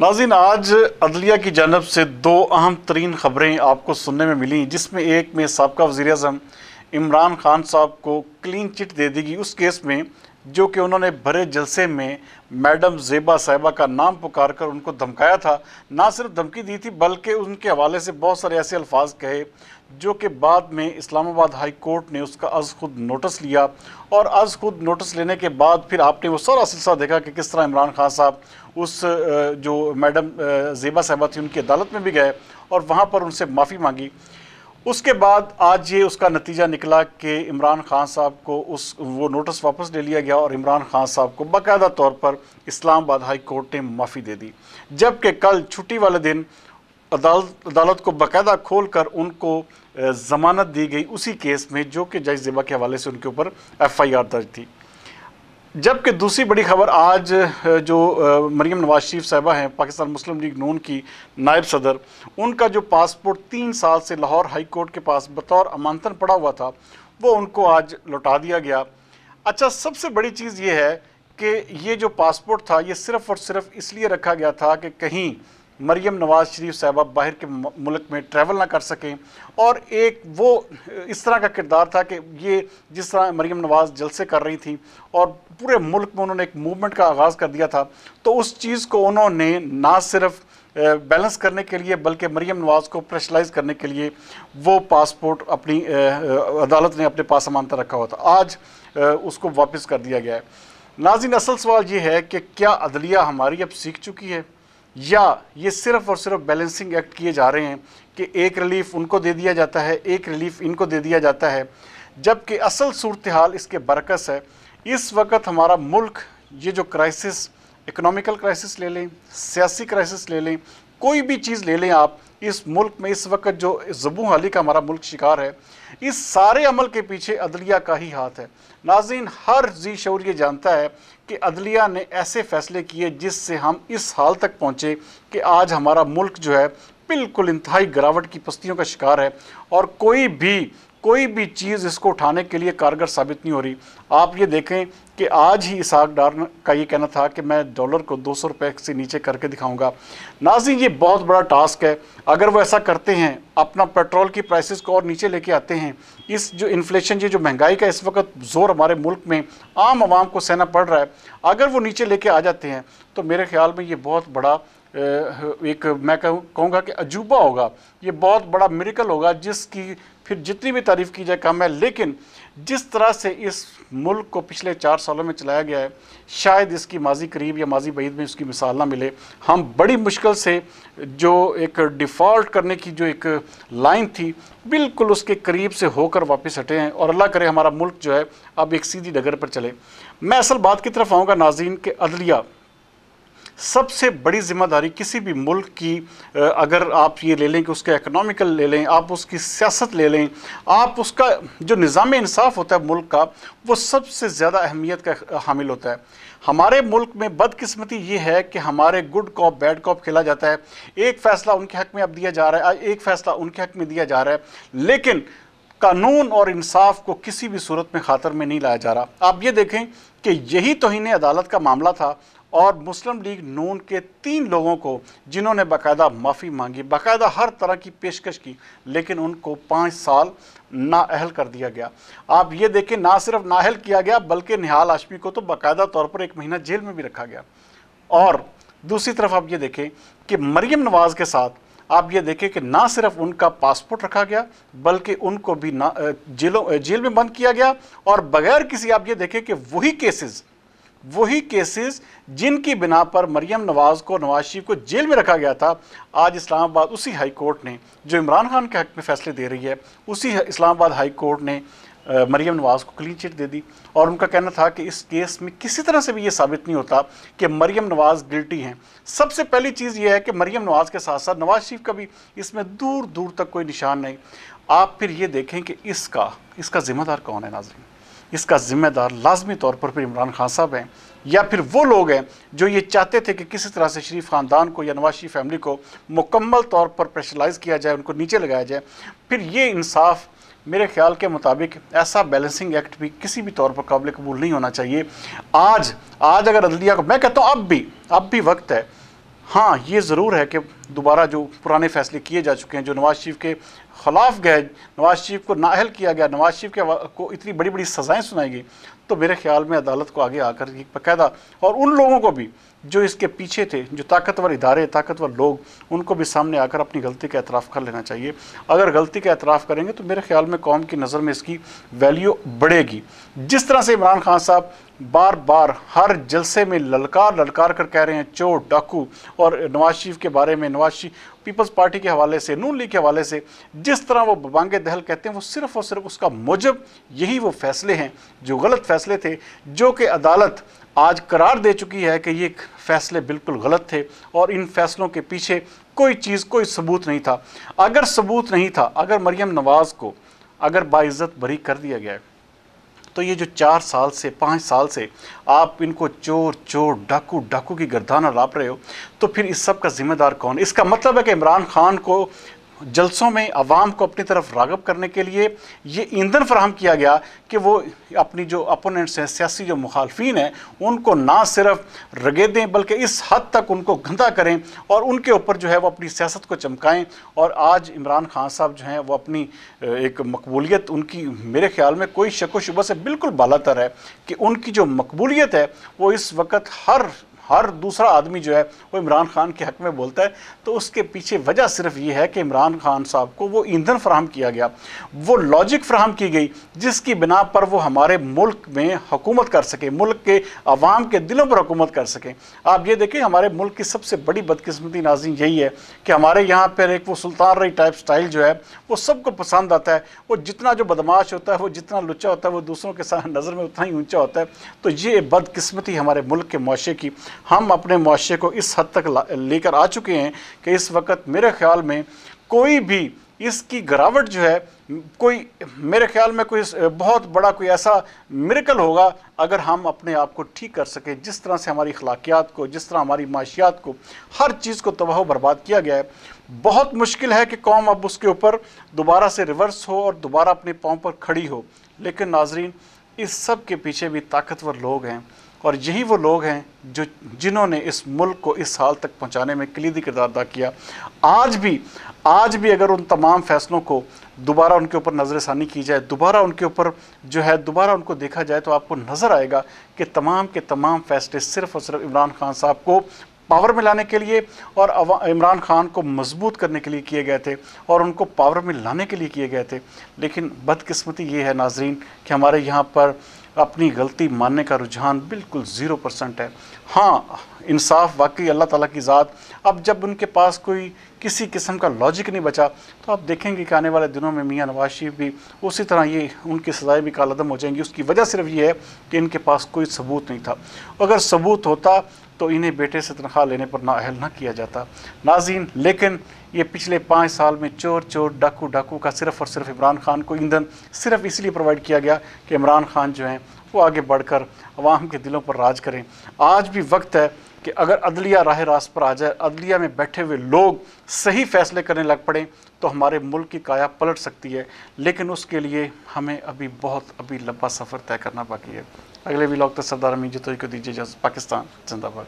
नाजिन आज अदलिया की जानब से दो अहम तरीन खबरें आपको सुनने में मिली जिसमें एक में सबका वजी अजम इमरान खान साहब को क्लीन चिट दे दी गई उस केस में जो कि उन्होंने भरे जलसे में मैडम जेबा साहिबा का नाम पुकार कर उनको धमकाया था ना सिर्फ धमकी दी थी बल्कि उनके हवाले से बहुत सारे ऐसे अल्फाज कहे जो कि बाद में इस्लामाबाद हाई कोर्ट ने उसका अज खुद नोटिस लिया और अज खुद नोटिस लेने के बाद फिर आपने वो सारा सिलसिला देखा कि किस तरह इमरान खान साहब उस जो मैडम जेबा साहिबा थी उनकी अदालत में भी गए और वहाँ पर उनसे माफ़ी मांगी उसके बाद आज ये उसका नतीजा निकला कि इमरान खान साहब को उस वो नोटिस वापस ले लिया गया और इमरान खान साहब को बाकायदा तौर पर इस्लामाबाद हाई कोर्ट ने माफ़ी दे दी जबकि कल छुट्टी वाले दिन अदालत अदालत को बाकायदा खोल कर उनको ज़मानत दी गई उसी केस में जो कि जज ज़िबा के हवाले से उनके ऊपर एफ़ आई आर दर्ज थी जबकि दूसरी बड़ी खबर आज जो मरीम नवाज शरीफ साहबा हैं पाकिस्तान मुस्लिम लीग नून की नायब सदर उनका जो पासपोर्ट तीन साल से लाहौर हाई कोर्ट के पास बतौर अमानतन पड़ा हुआ था वो उनको आज लौटा दिया गया अच्छा सबसे बड़ी चीज़ ये है कि ये जो पासपोर्ट था ये सिर्फ़ और सिर्फ इसलिए रखा गया था कि कहीं मरियम नवाज शरीफ साहबा बाहर के मुल्क में ट्रैवल ना कर सकें और एक वो इस तरह का किरदार था कि ये जिस तरह मरियम नवाज जलसे कर रही थी और पूरे मुल्क में उन्होंने एक मूवमेंट का आगाज़ कर दिया था तो उस चीज़ को उन्होंने ना सिर्फ बैलेंस करने के लिए बल्कि मरियम नवाज को प्रेशलाइज करने के लिए वो पासपोर्ट अपनी अदालत ने अपने पास समानता रखा हुआ था आज उसको वापस कर दिया गया है नाजिन असल सवाल ये है कि क्या अदलिया हमारी अब सीख चुकी है या ये सिर्फ और सिर्फ बैलेंसिंग एक्ट किए जा रहे हैं कि एक रिलीफ उनको दे दिया जाता है एक रिलीफ इनको दे दिया जाता है जबकि असल सूरत हाल इसके बरकस है इस वक्त हमारा मुल्क ये जो क्राइसिस इकोनॉमिकल क्राइसिस ले लें सियासी क्राइसिस ले लें कोई भी चीज़ ले लें आप इस मुल्क में इस वक्त जो जबू हाली का हमारा मुल्क शिकार है इस सारे अमल के पीछे अदलिया का ही हाथ है नाजीन हर जी शौर ये जानता है कि अदलिया ने ऐसे फ़ैसले किए जिससे हम इस हाल तक पहुँचे कि आज हमारा मुल्क जो है बिल्कुल इंतहाई गिरावट की पस्तियों का शिकार है और कोई भी कोई भी चीज़ इसको उठाने के लिए कारगर साबित नहीं हो रही आप ये देखें कि आज ही इसाक डार का ये कहना था कि मैं डॉलर को दो सौ से नीचे करके दिखाऊंगा नाजी ये बहुत बड़ा टास्क है अगर वो ऐसा करते हैं अपना पेट्रोल की प्राइसेस को और नीचे लेके आते हैं इस जो इन्फ्लेशन ये जो महंगाई का इस वक्त जोर हमारे मुल्क में आम आवाम को सहना पड़ रहा है अगर वो नीचे लेके आ जाते हैं तो मेरे ख्याल में ये बहुत बड़ा एक मैं कहूँ कहूँगा कि अजूबा होगा ये बहुत बड़ा मेरिकल होगा जिसकी फिर जितनी भी तारीफ़ की जाए कम है लेकिन जिस तरह से इस मुल्क को पिछले चार सालों में चलाया गया है शायद इसकी माजी करीब या माजी बैद में इसकी मिसाल ना मिले हम बड़ी मुश्किल से जो एक डिफ़ॉल्ट करने की जो एक लाइन थी बिल्कुल उसके करीब से होकर वापस हटे हैं और अल्लाह करे हमारा मुल्क जो है अब एक सीधी डगर पर चले मैं असल बात की तरफ आऊँगा नाजीन के अदलिया सबसे बड़ी जिम्मेदारी किसी भी मुल्क की अगर आप ये ले लें कि उसका इकनॉमिकल ले लें आप उसकी सियासत ले लें आप उसका जो निज़ाम इंसाफ होता है मुल्क का वो सबसे ज़्यादा अहमियत का हामिल होता है हमारे मुल्क में बदकिस्मती ये है कि हमारे गुड कॉप बैड कॉप खेला जाता है एक फ़ैसला उनके हक में अब दिया जा रहा है एक फ़ैसला उनके हक में दिया जा रहा है लेकिन कानून और इंसाफ को किसी भी सूरत में खातर में नहीं लाया जा रहा आप ये देखें कि यही तोहन अदालत का मामला था और मुस्लिम लीग नून के तीन लोगों को जिन्होंने बाकायदा माफ़ी मांगी बाकायदा हर तरह की पेशकश की लेकिन उनको पाँच साल नाअहल कर दिया गया आप ये देखें ना सिर्फ नाअहल किया गया बल्कि निहाल आशमी को तो बाकायदा तौर पर एक महीना जेल में भी रखा गया और दूसरी तरफ आप ये देखें कि मरीम नवाज़ के साथ आप ये देखें कि ना सिर्फ उनका पासपोर्ट रखा गया बल्कि उनको भी ना जेलों जेल में बंद किया गया और बगैर किसी आप ये देखें कि वही केसेस वही केसेस जिनकी बिना पर मरियम नवाज़ को नवाज शरीफ को जेल में रखा गया था आज इस्लामाबाद उसी हाई कोर्ट ने जो इमरान खान के हक में फैसले दे रही है उसी इस्लामाबाद हाई कोर्ट ने मरियम नवाज़ को क्लीन चिट दे दी और उनका कहना था कि इस केस में किसी तरह से भी ये साबित नहीं होता कि मरियम नवाज़ गिल्टी हैं सबसे पहली चीज़ यह है कि मरियम नवाज़ के साथ साथ नवाज शरीफ का भी इसमें दूर दूर तक कोई निशान नहीं आप फिर ये देखें कि इसका इसका ज़िम्मेदार कौन है नाजरीन इसका ज़िम्मेदार लाजमी तौर पर फिर इमरान खान साहब हैं या फिर वो लोग हैं जो ये चाहते थे कि किसी तरह से शरीफ ख़ानदान को या नवाज शरीफ फैमिली को मुकम्मल तौर पर प्रेशलाइज़ किया जाए उनको नीचे लगाया जाए फिर ये इंसाफ़ मेरे ख्याल के मुताबिक ऐसा बैलेंसिंग एक्ट भी किसी भी तौर पर काबिल कबूल नहीं होना चाहिए आज आज अगर अदलिया को मैं कहता हूँ अब भी अब भी वक्त है हाँ ये ज़रूर है कि दोबारा जो पुराने फैसले किए जा चुके हैं जो नवाज शरीफ के खिलाफ गए नवाज शरीफ को नाहल किया गया नवाज शरीफ के को इतनी बड़ी बड़ी सज़ाएँ सुनाई गई तो मेरे ख्याल में अदालत को आगे आकर बकायदा और उन लोगों को भी जो इसके पीछे थे जो ताकतवर इदारे ताकतवर लोग उनको भी सामने आकर अपनी गलती का एतराफ़ कर लेना चाहिए अगर गलती का एतराफ़ करेंगे तो मेरे ख्याल में कौम की नज़र में इसकी वैल्यू बढ़ेगी जिस तरह से इमरान खान साहब बार बार हर जलसे में ललकार ललकार कर कह रहे हैं चोर डाकू और नवाज शरीफ के बारे में नवाज शरीफ पीपल्स पार्टी के हवाले से नून लीग के हवाले से जिस तरह वो बबांगे दहल कहते हैं वो सिर्फ और सिर्फ उसका मुजब यही वो फैसले हैं जो गलत फैसले थे जो कि अदालत आज करार दे चुकी है कि ये फैसले बिल्कुल गलत थे और इन फैसलों के पीछे कोई चीज़ कोई सबूत नहीं था अगर सबूत नहीं था अगर मरियम नवाज़ को अगर बाइज़त बरी कर दिया गया है तो ये जो चार साल से पाँच साल से आप इनको चोर चोर डाकू डाकू की गर्दाना लाप रहे हो तो फिर इस सब का जिम्मेदार कौन इसका मतलब है कि इमरान खान को जलसों में आवाम को अपनी तरफ रागब करने के लिए ये ईंधन फराहम किया गया कि वो अपनी जो अपोनेंट्स हैं सियासी जो मुखालफी हैं उनको ना सिर्फ रगे दें बल्कि इस हद तक उनको गंदा करें और उनके ऊपर जो है वो अपनी सियासत को चमकाएं और आज इमरान खान साहब जो हैं वो अपनी एक मकबूलीत उनकी मेरे ख्याल में कोई शक व शुबा से बिल्कुल बालातर है कि उनकी जो मकबूलीत है वो इस वक्त हर हर दूसरा आदमी जो है वो इमरान खान के हक में बोलता है तो उसके पीछे वजह सिर्फ ये है कि इमरान खान साहब को वो ईंधन फ्राहम किया गया वो लॉजिक फ्राहम की गई जिसकी बिना पर वो हमारे मुल्क में हुकूमत कर सके मुल्क के अवाम के दिलों पर हुकूमत कर सकें आप ये देखें हमारे मुल्क की सबसे बड़ी बदकस्मती नाजी यही है कि हमारे यहाँ पर एक वो सुल्तान रही टाइप स्टाइल जो है वो सबको पसंद आता है वो जितना जो बदमाश होता है वो जितना लुच्चा होता है वो दूसरों के साथ नज़र में उतना ही ऊँचा होता है तो ये बदकस्मती हमारे मुल्क के माशे की हम अपने मुआशे को इस हद तक लेकर आ चुके हैं कि इस वक्त मेरे ख्याल में कोई भी इसकी गिरावट जो है कोई मेरे ख्याल में कोई बहुत बड़ा कोई ऐसा मिरेकल होगा अगर हम अपने आप को ठीक कर सकें जिस तरह से हमारी अखलाकियात को जिस तरह हमारी माशियात को हर चीज़ को तबाह बर्बाद किया गया है बहुत मुश्किल है कि कौम अब उसके ऊपर दोबारा से रिवर्स हो और दोबारा अपने पाँव पर खड़ी हो लेकिन नाजरीन इस सब के पीछे भी ताकतवर लोग हैं और यही वो लोग हैं जो जिन्होंने इस मुल्क को इस हाल तक पहुंचाने में कलीदी किरदार अदा किया आज भी आज भी अगर उन तमाम फैसलों को दोबारा उनके ऊपर नज़रसानी की जाए दोबारा उनके ऊपर जो है दोबारा उनको देखा जाए तो आपको नज़र आएगा कि तमाम के तमाम फैसले सिर्फ और सिर्फ इमरान खान साहब को पावर में लाने के लिए और इमरान खान को मजबूत करने के लिए किए गए थे और उनको पावर में लाने के लिए किए गए थे लेकिन बदकिस्मती ये है नाजरीन कि हमारे यहाँ पर अपनी गलती मानने का रुझान बिल्कुल ज़ीरो परसेंट है हाँ इंसाफ वाकई अल्लाह ताला की ज़ात अब जब उनके पास कोई किसी किस्म का लॉजिक नहीं बचा तो आप देखेंगे कि आने वाले दिनों में मियाँ नवाज शरीफ भी उसी तरह ये उनकी सजाएं भी कालदम हो जाएंगी उसकी वजह सिर्फ ये है कि इनके पास कोई सबूत नहीं था अगर सबूत होता तो इन्हें बेटे से तनख्वाह लेने पर नाअहल ना किया जाता नाजीन लेकिन ये पिछले पाँच साल में चोर चोर डाकू डाकू का सिर्फ और सिर्फ इमरान खान को ईंधन सिर्फ इसलिए प्रोवाइड किया गया कि इमरान खान जो हैं वो आगे बढ़कर अवाम के दिलों पर राज करें आज भी वक्त है कि अगर अदलिया राह रास्त पर आ जाए अदलिया में बैठे हुए लोग सही फैसले करने लग पड़े तो हमारे मुल्क की काया पलट सकती है लेकिन उसके लिए हमें अभी बहुत अभी लंबा सफ़र तय करना बाकी है अगले ब्लॉग तक सरदार अमीन जतोई को दीजिए इजाज़त पाकिस्तान जिंदाबाद